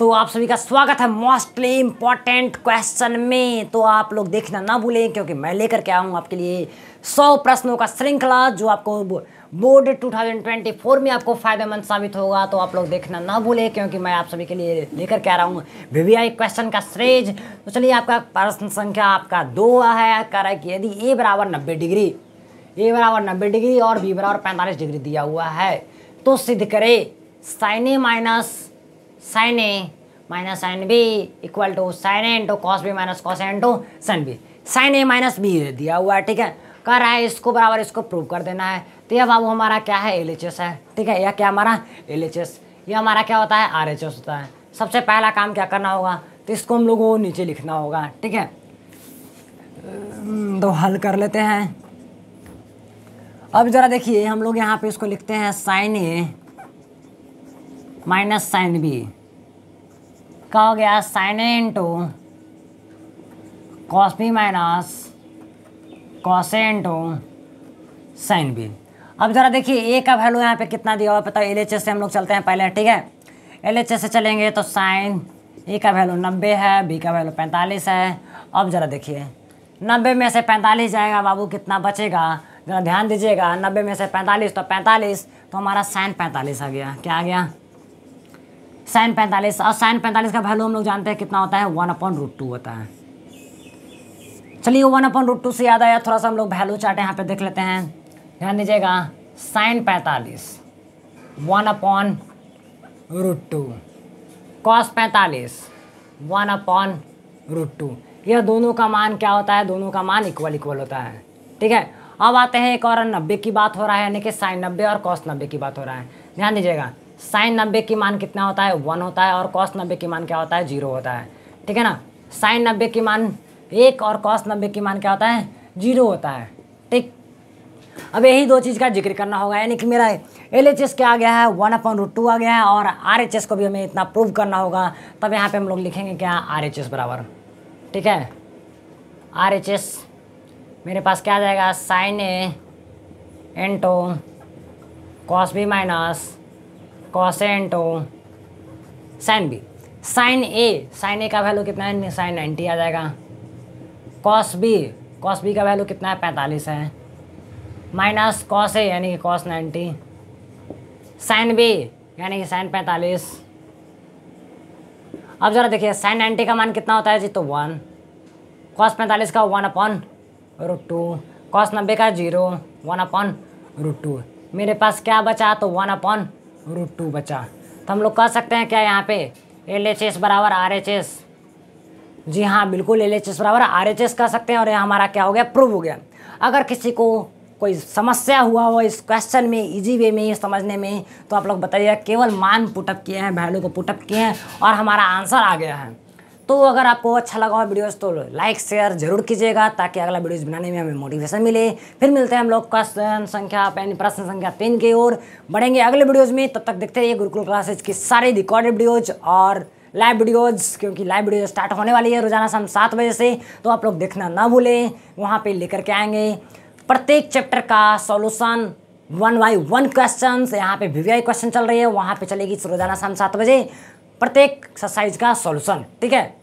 तो आप सभी का स्वागत है मोस्टली इम्पॉर्टेंट क्वेश्चन में तो आप लोग देखना ना भूलें क्योंकि मैं लेकर के आऊँ आपके लिए सौ प्रश्नों का श्रृंखला जो आपको बोर्ड 2024 में आपको फायदेमंद साबित होगा तो आप लोग देखना ना भूलें क्योंकि मैं आप सभी के लिए लेकर के आ रहा हूँ वीवीआई क्वेश्चन का श्रेज तो चलिए आपका प्रश्न संख्या आपका दो है कह रहा है कि यदि ए बराबर नब्बे डिग्री ए बराबर नब्बे डिग्री और बी बराबर पैंतालीस डिग्री दिया हुआ है तो सिद्ध करें sine minus sine A minus sine B equal to sine A into cos B minus cos A into sine B sine A minus B दिया हुआ है ठीक है कर रहा है इसको बराबर इसको प्रूव कर देना है तो यह बाबू हमारा क्या है एल है ठीक है यह क्या हमारा एल ये हमारा क्या होता है आर होता है सबसे पहला काम क्या करना होगा तो इसको हम लोगों को नीचे लिखना होगा ठीक है तो हल कर लेते हैं अब ज़रा देखिए हम लोग यहाँ पे इसको लिखते हैं sine A minus sine B का हो गया sine A into cos B minus cos A into sine B अब ज़रा देखिए ए का वैल्यू यहाँ पे कितना दिया हुआ पता एल एच से हम लोग चलते हैं पहले ठीक है एल एच से चलेंगे तो साइन ए का वैल्यू नब्बे है बी का वैल्यू पैंतालीस है अब ज़रा देखिए नब्बे में से पैंतालीस जाएगा बाबू कितना बचेगा ज़रा ध्यान दीजिएगा नब्बे में से पैंतालीस तो पैंतालीस तो हमारा साइन पैंतालीस आ गया क्या आ गया साइन पैंतालीस और साइन पैंतालीस का वैल्यू हम लोग जानते हैं कितना होता है वन अपॉन रूट टू होता है चलिए वन अपॉन रूट टू से याद आया थोड़ा सा हम लोग वैल्यू चार्ट यहाँ पे देख लेते हैं ध्यान दीजिएगा साइन पैंतालीस one upon root two cos पैंतालीस वन अपॉन रूट टू यह दोनों का मान क्या होता है दोनों का मान इक्वल इक्वल होता है ठीक है अब आते हैं एक और नब्बे की बात हो रहा है यानी कि साइन नब्बे और कॉस नब्बे की बात हो रहा है ध्यान दीजिएगा साइन नब्बे की मान कितना होता है वन होता है और कॉस नब्बे की मान क्या होता है जीरो होता है ठीक है ना साइन नब्बे की मान एक और कॉस नब्बे की मान क्या होता है जीरो होता है ठीक अब यही दो चीज़ का जिक्र करना होगा यानी कि मेरा एल एच एस क्या आ गया है वन अपॉन रूट टू आ गया है और आर एच एस को भी हमें इतना प्रूव करना होगा तब यहाँ पे हम लोग लिखेंगे क्या आर एच एस बराबर ठीक है आर एच एस मेरे पास क्या आ जाएगा sine A into cos B minus कॉसेंट ओ sine B sine A sine A का वैल्यू कितना है साइन नाइन्टी आ जाएगा कॉस बी कॉस बी का वैल्यू कितना है पैंतालीस है माइनस कॉस ए यानी कि कॉस नाइन्टी साइन बी यानी कि साइन पैंतालीस अब ज़रा देखिए साइन नाइन्टी का मान कितना होता है जी तो वन कॉस पैंतालीस का one upon root two cos नब्बे का zero one upon root two मेरे पास क्या बचा तो वन अपॉन रूट टू बचा तो हम लोग कह सकते हैं क्या यहाँ पे एल एच एस बराबर आर एच एस जी हाँ बिल्कुल एल एच एस बराबर आर एच एस कह सकते हैं और यहाँ हमारा क्या हो गया प्रूव हो गया अगर किसी को कोई समस्या हुआ हो इस क्वेश्चन में इजी वे में समझने में तो आप लोग बताइए केवल मान पुटअप किए हैं वैल्यू को पुटअप किए हैं और हमारा आंसर आ गया है तो अगर आपको अच्छा लगा हो वीडियोस तो लाइक शेयर जरूर कीजिएगा ताकि अगला वीडियोस बनाने में हमें मोटिवेशन मिले फिर मिलते हैं हम लोग क्वेश्चन संख्या पेन प्रश्न संख्या तीन की ओर बढ़ेंगे अगले वीडियोज़ में तब तक देखते रहिए गुरुकुल क्लासेज की सारी रिकॉर्डेड वीडियोज और लाइव वीडियोज क्योंकि लाइव वीडियो स्टार्ट होने वाली है रोजाना शाम सात बजे से तो आप लोग देखना ना भूलें वहाँ पर लेकर के आएंगे प्रत्येक चैप्टर का solution one by one question यहाँ पे वी क्वेश्चन चल रही है वहाँ पे चलेगी रोजाना शाम सात बजे प्रत्येक एक्सरसाइज का सॉल्यूशन ठीक है